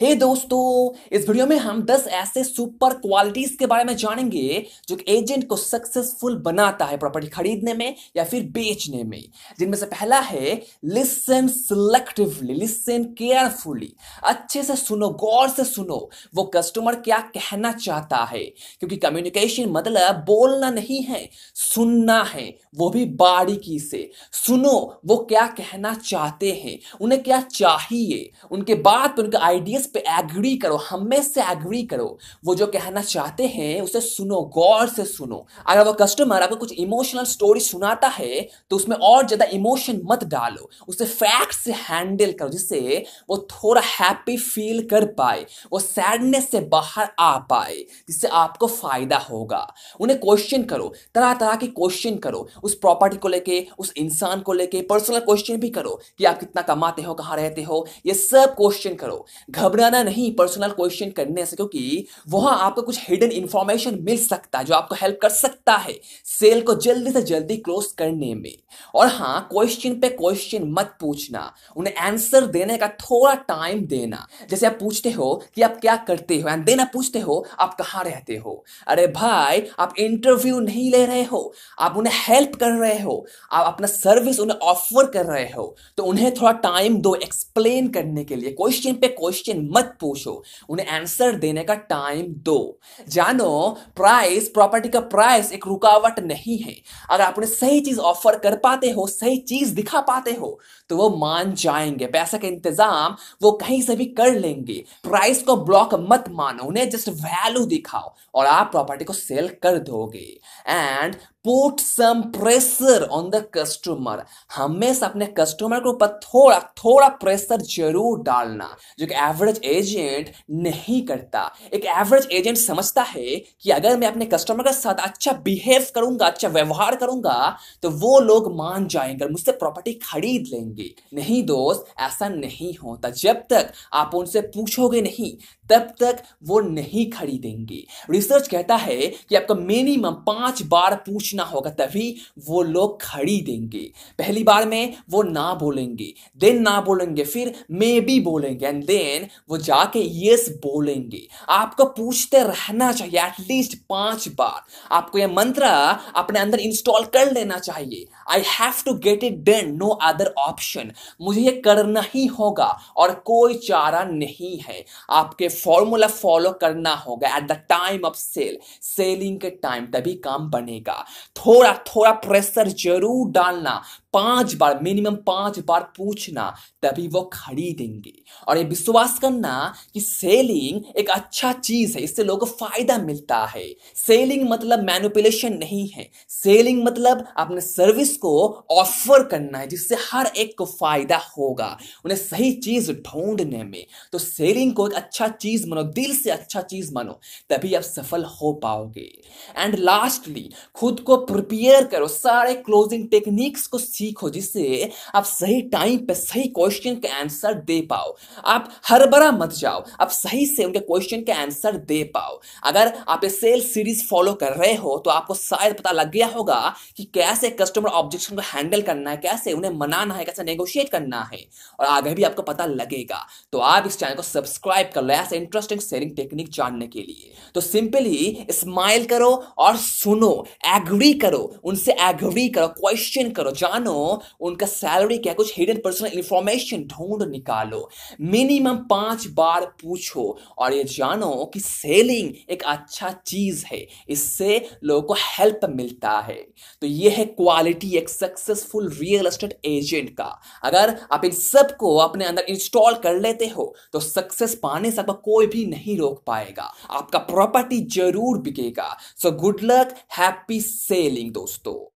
हे hey दोस्तों इस video में हम 10 ऐसे सुपर क्वालिटीज के बारे में जानेंगे जो एजेंट को सक्सेसफुल बनाता है प्रॉपर्टी खरीदने में या फिर बेचने में जिनमें से पहला है लिसन सिलेक्टिवली लिसन केयरफुली अच्छे से सुनो गौर से सुनो वो कस्टमर क्या कहना चाहता है क्योंकि कम्युनिकेशन मतलब बोलना नहीं है सुनना है वो भी बारीकी से सुनो वो क्या कहना चाहते हैं उन्हें क्या चाहिए उनके बात पर उनके आइडियाज चीज पे एग्री करो हमें से एग्री करो वो जो कहना चाहते हैं उसे सुनो गौर से सुनो अगर वो कस्टमर आपको कुछ इमोशनल स्टोरी सुनाता है तो उसमें और ज्यादा इमोशन मत डालो उसे फैक्ट से हैंडल करो जिससे वो थोड़ा हैप्पी फील कर पाए वो सैडनेस से बाहर आ पाए जिससे आपको फायदा होगा उन्हें क्वेश्चन करो तरह तरह के क्वेश्चन करो उस प्रॉपर्टी को लेके उस इंसान को लेके पर्सनल क्वेश्चन भी करो कि आप कितना कमाते हो कहाँ रहते हो ये सब क्वेश्चन करो घबरा घबराना नहीं पर्सनल क्वेश्चन करने से क्योंकि वहां आपको कुछ हिडन इंफॉर्मेशन मिल सकता है जो आपको हेल्प कर सकता है सेल को जल्दी से जल्दी क्लोज करने में और हाँ क्वेश्चन पे क्वेश्चन मत पूछना उन्हें आंसर देने का थोड़ा टाइम देना जैसे आप पूछते हो कि आप क्या करते हो एंड देना पूछते हो आप कहाँ रहते हो अरे भाई आप इंटरव्यू नहीं ले रहे हो आप उन्हें हेल्प कर रहे हो आप अपना सर्विस उन्हें ऑफर कर रहे हो तो उन्हें थोड़ा टाइम दो एक्सप्लेन करने के लिए क्वेश्चन पे क्वेश्चन मत पूछो उन्हें आंसर देने का टाइम दो जानो प्राइस प्रॉपर्टी का प्राइस एक रुकावट नहीं है अगर आप उन्हें सही चीज ऑफर कर पाते हो सही चीज दिखा पाते हो तो वो मान जाएंगे पैसा का इंतजाम वो कहीं से भी कर लेंगे प्राइस को ब्लॉक मत मानो उन्हें जस्ट वैल्यू दिखाओ और आप प्रॉपर्टी को सेल कर दोगे and put some pressure on the customer हमेशा अपने कस्टमर के ऊपर थोड़ा थोड़ा प्रेशर जरूर डालना जो कि एवरेज एजेंट नहीं करता एक एवरेज एजेंट समझता है कि अगर मैं अपने कस्टमर के साथ अच्छा बिहेव करूंगा अच्छा व्यवहार करूंगा तो वो लोग मान जाएंगे मुझसे प्रॉपर्टी खरीद लेंगे नहीं दोस्त ऐसा नहीं होता जब तक आप उनसे पूछोगे नहीं तब तक वो नहीं खरीदेंगे रिसर्च कहता है कि आपको मिनिमम पांच बार पूछ पूछना होगा तभी वो लोग खड़ी देंगे पहली बार में वो ना बोलेंगे देन ना बोलेंगे फिर मे बी बोलेंगे एंड देन वो जाके यस बोलेंगे आपको पूछते रहना चाहिए एटलीस्ट पांच बार आपको यह मंत्र अपने अंदर इंस्टॉल कर लेना चाहिए I have to get it done no other option मुझे ये करना ही होगा और कोई चारा नहीं है आपके फॉर्मूला फॉलो करना होगा at the time of sale selling के टाइम तभी काम बनेगा थोड़ा थोड़ा प्रेशर जरूर डालना पांच बार मिनिमम पांच बार पूछना तभी वो खरीदेंगे और ये विश्वास करना कि सेलिंग एक अच्छा चीज है इससे लोगों को फायदा मिलता है सेलिंग मतलब मैनुपुलेशन नहीं है सेलिंग मतलब अपने सर्विस को ऑफर करना है जिससे हर एक को फायदा होगा उन्हें सही चीज ढूंढने में तो सेलिंग को एक अच्छा चीज मानो दिल से अच्छा चीज मानो तभी आप सफल हो पाओगे एंड लास्टली खुद को प्रिपेयर करो सारे क्लोजिंग टेक्निक्स को सीख सीखो जिससे आप सही टाइम पे सही क्वेश्चन का आंसर दे पाओ आप हर बड़ा मत जाओ आप सही से उनके क्वेश्चन का आंसर दे पाओ अगर आप ये सेल सीरीज फॉलो कर रहे हो तो आपको शायद पता लग गया होगा कि कैसे कस्टमर ऑब्जेक्शन को हैंडल करना है कैसे उन्हें मनाना है कैसे नेगोशिएट करना है और आगे भी आपको पता लगेगा तो आप इस चैनल को सब्सक्राइब कर लो ऐसे इंटरेस्टिंग सेलिंग टेक्निक जानने के लिए तो सिंपली स्माइल करो और सुनो एग्री करो उनसे एग्री करो क्वेश्चन करो जानो उनका सैलरी क्या कुछ हिडन पर्सनल इंफॉर्मेशन ढूंढ निकालो मिनिमम पांच बार पूछो और ये जानो कि सेलिंग एक अच्छा चीज़ है इससे लोगों को हेल्प मिलता है तो ये है क्वालिटी एक सक्सेसफुल रियल एस्टेट एजेंट का अगर आप इन सब को अपने अंदर इंस्टॉल कर लेते हो तो सक्सेस पाने से आपका कोई भी नहीं रोक पाएगा आपका प्रॉपर्टी जरूर बिकेगा so good luck happy selling दोस्तों